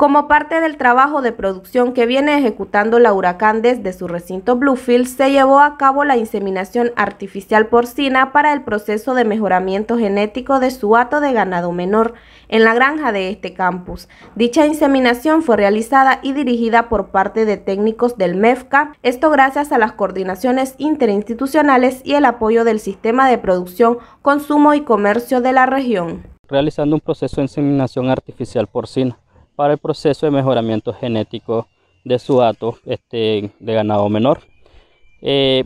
como parte del trabajo de producción que viene ejecutando la Huracán desde su recinto Bluefield, se llevó a cabo la inseminación artificial porcina para el proceso de mejoramiento genético de su hato de ganado menor en la granja de este campus. Dicha inseminación fue realizada y dirigida por parte de técnicos del MEFCA, esto gracias a las coordinaciones interinstitucionales y el apoyo del sistema de producción, consumo y comercio de la región. Realizando un proceso de inseminación artificial porcina para el proceso de mejoramiento genético de su dato este, de ganado menor. Eh,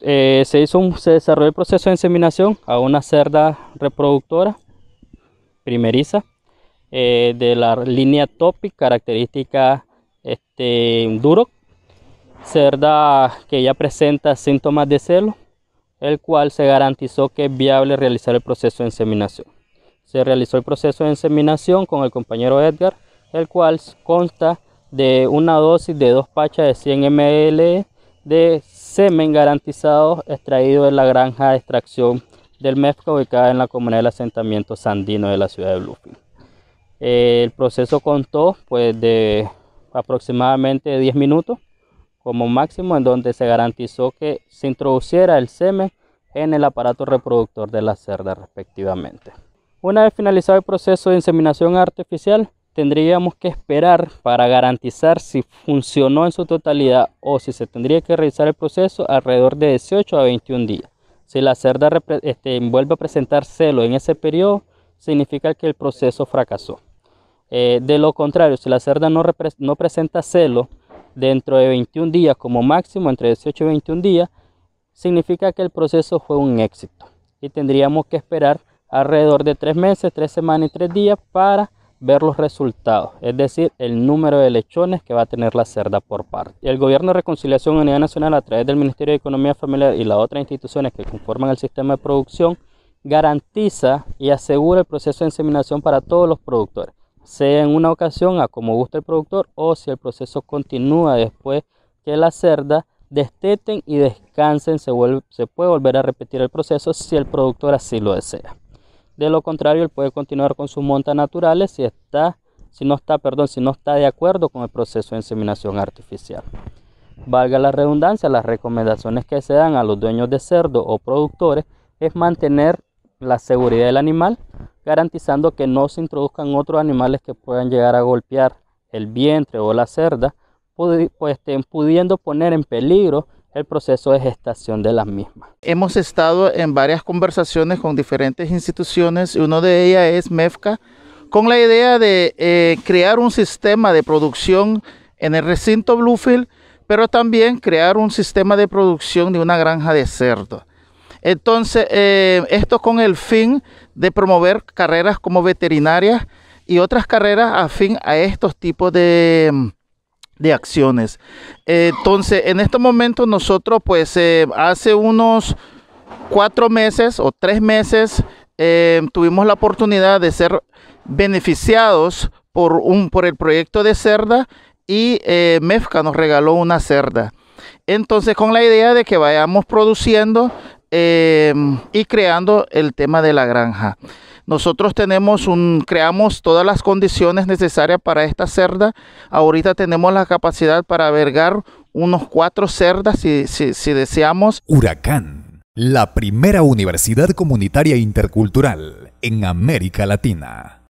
eh, se, hizo un, desarrolló el proceso de inseminación a una cerda reproductora primeriza eh, de la línea Topic, característica este, duro, cerda que ya presenta síntomas de celo, el cual se garantizó que es viable realizar el proceso de inseminación se realizó el proceso de inseminación con el compañero Edgar, el cual consta de una dosis de dos pachas de 100 ml de semen garantizado extraído de la granja de extracción del MEFCA ubicada en la comunidad del asentamiento Sandino de la ciudad de Bluefield. Eh, el proceso contó pues, de aproximadamente 10 minutos como máximo en donde se garantizó que se introduciera el semen en el aparato reproductor de la cerda respectivamente. Una vez finalizado el proceso de inseminación artificial, tendríamos que esperar para garantizar si funcionó en su totalidad o si se tendría que realizar el proceso alrededor de 18 a 21 días. Si la cerda este, vuelve a presentar celo en ese periodo, significa que el proceso fracasó. Eh, de lo contrario, si la cerda no, no presenta celo dentro de 21 días como máximo, entre 18 y 21 días, significa que el proceso fue un éxito y tendríamos que esperar alrededor de tres meses, tres semanas y tres días para ver los resultados, es decir, el número de lechones que va a tener la cerda por parte. El Gobierno de Reconciliación Unidad Nacional a través del Ministerio de Economía Familiar y las otras instituciones que conforman el sistema de producción garantiza y asegura el proceso de inseminación para todos los productores, sea en una ocasión a como gusta el productor o si el proceso continúa después que la cerda desteten y descansen, se puede volver a repetir el proceso si el productor así lo desea. De lo contrario, él puede continuar con sus montas naturales si está, si no está, perdón, si no está de acuerdo con el proceso de inseminación artificial. Valga la redundancia, las recomendaciones que se dan a los dueños de cerdo o productores es mantener la seguridad del animal, garantizando que no se introduzcan otros animales que puedan llegar a golpear el vientre o la cerda, pues, pudiendo poner en peligro el proceso de gestación de las mismas. Hemos estado en varias conversaciones con diferentes instituciones y una de ellas es MEFCA con la idea de eh, crear un sistema de producción en el recinto Bluefield, pero también crear un sistema de producción de una granja de cerdo. Entonces, eh, esto con el fin de promover carreras como veterinarias y otras carreras afín a estos tipos de de acciones. Entonces, en este momento nosotros, pues, eh, hace unos cuatro meses o tres meses, eh, tuvimos la oportunidad de ser beneficiados por, un, por el proyecto de cerda y eh, nos regaló una cerda. Entonces, con la idea de que vayamos produciendo eh, y creando el tema de la granja. Nosotros tenemos un, creamos todas las condiciones necesarias para esta cerda. Ahorita tenemos la capacidad para albergar unos cuatro cerdas si deseamos. Huracán, la primera universidad comunitaria intercultural en América Latina.